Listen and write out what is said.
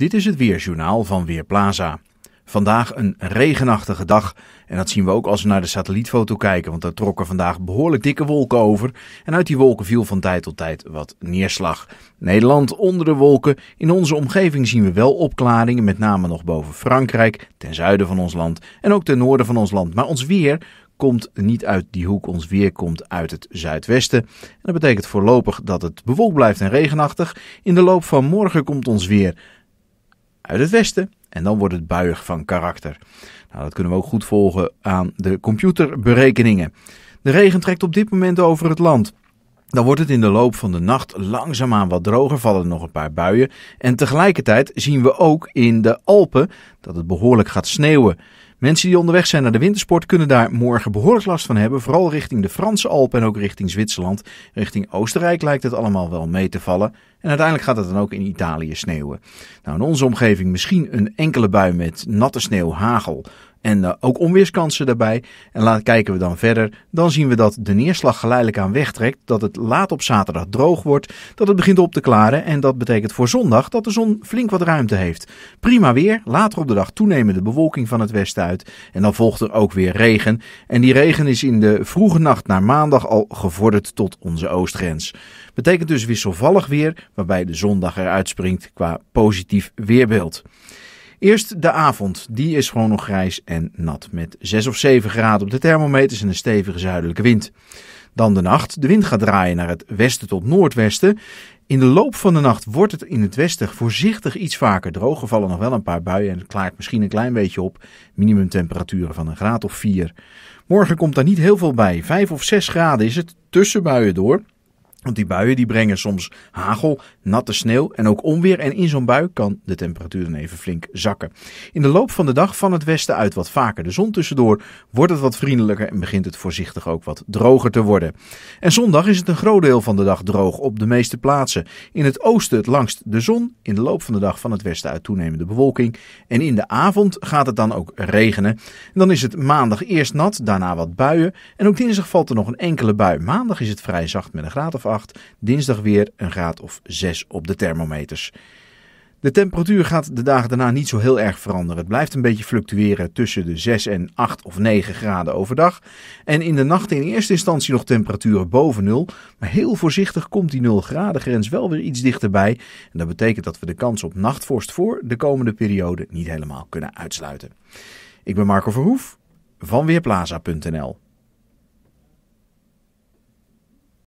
Dit is het Weerjournaal van Weerplaza. Vandaag een regenachtige dag. En dat zien we ook als we naar de satellietfoto kijken. Want daar trokken vandaag behoorlijk dikke wolken over. En uit die wolken viel van tijd tot tijd wat neerslag. Nederland onder de wolken. In onze omgeving zien we wel opklaringen. Met name nog boven Frankrijk, ten zuiden van ons land. En ook ten noorden van ons land. Maar ons weer komt niet uit die hoek. Ons weer komt uit het zuidwesten. En dat betekent voorlopig dat het bewolkt blijft en regenachtig. In de loop van morgen komt ons weer uit het westen. En dan wordt het buig van karakter. Nou, dat kunnen we ook goed volgen aan de computerberekeningen. De regen trekt op dit moment over het land. Dan wordt het in de loop van de nacht langzaamaan wat droger, vallen er nog een paar buien. En tegelijkertijd zien we ook in de Alpen dat het behoorlijk gaat sneeuwen. Mensen die onderweg zijn naar de wintersport kunnen daar morgen behoorlijk last van hebben. Vooral richting de Franse Alpen en ook richting Zwitserland. Richting Oostenrijk lijkt het allemaal wel mee te vallen. En uiteindelijk gaat het dan ook in Italië sneeuwen. Nou, in onze omgeving misschien een enkele bui met natte sneeuw, hagel en eh, ook onweerskansen daarbij. En laten kijken we dan verder. Dan zien we dat de neerslag geleidelijk aan wegtrekt. Dat het laat op zaterdag droog wordt. Dat het begint op te klaren. En dat betekent voor zondag dat de zon flink wat ruimte heeft. Prima weer. Later op de dag toenemende bewolking van het westen uit. En dan volgt er ook weer regen. En die regen is in de vroege nacht naar maandag al gevorderd tot onze oostgrens. Betekent dus wisselvallig weer. Waarbij de zondag eruit springt qua positief weerbeeld. Eerst de avond. Die is gewoon nog grijs en nat. Met 6 of 7 graden op de thermometers en een stevige zuidelijke wind. Dan de nacht. De wind gaat draaien naar het westen tot noordwesten. In de loop van de nacht wordt het in het westen voorzichtig iets vaker droog. Er vallen nog wel een paar buien en het klaart misschien een klein beetje op. Minimumtemperaturen van een graad of 4. Morgen komt daar niet heel veel bij. 5 of 6 graden is het tussen buien door. Want die buien die brengen soms hagel, natte sneeuw en ook onweer. En in zo'n bui kan de temperatuur dan even flink zakken. In de loop van de dag van het westen uit wat vaker de zon tussendoor wordt het wat vriendelijker en begint het voorzichtig ook wat droger te worden. En zondag is het een groot deel van de dag droog op de meeste plaatsen. In het oosten het langst de zon, in de loop van de dag van het westen uit toenemende bewolking. En in de avond gaat het dan ook regenen. dan is het maandag eerst nat, daarna wat buien. En ook dinsdag valt er nog een enkele bui. Maandag is het vrij zacht met een graad of Dinsdag weer een graad of 6 op de thermometers. De temperatuur gaat de dagen daarna niet zo heel erg veranderen. Het blijft een beetje fluctueren tussen de 6 en 8 of 9 graden overdag. En in de nacht in eerste instantie nog temperaturen boven nul. Maar heel voorzichtig komt die 0 graden grens wel weer iets dichterbij. En dat betekent dat we de kans op nachtvorst voor de komende periode niet helemaal kunnen uitsluiten. Ik ben Marco Verhoef van Weerplaza.nl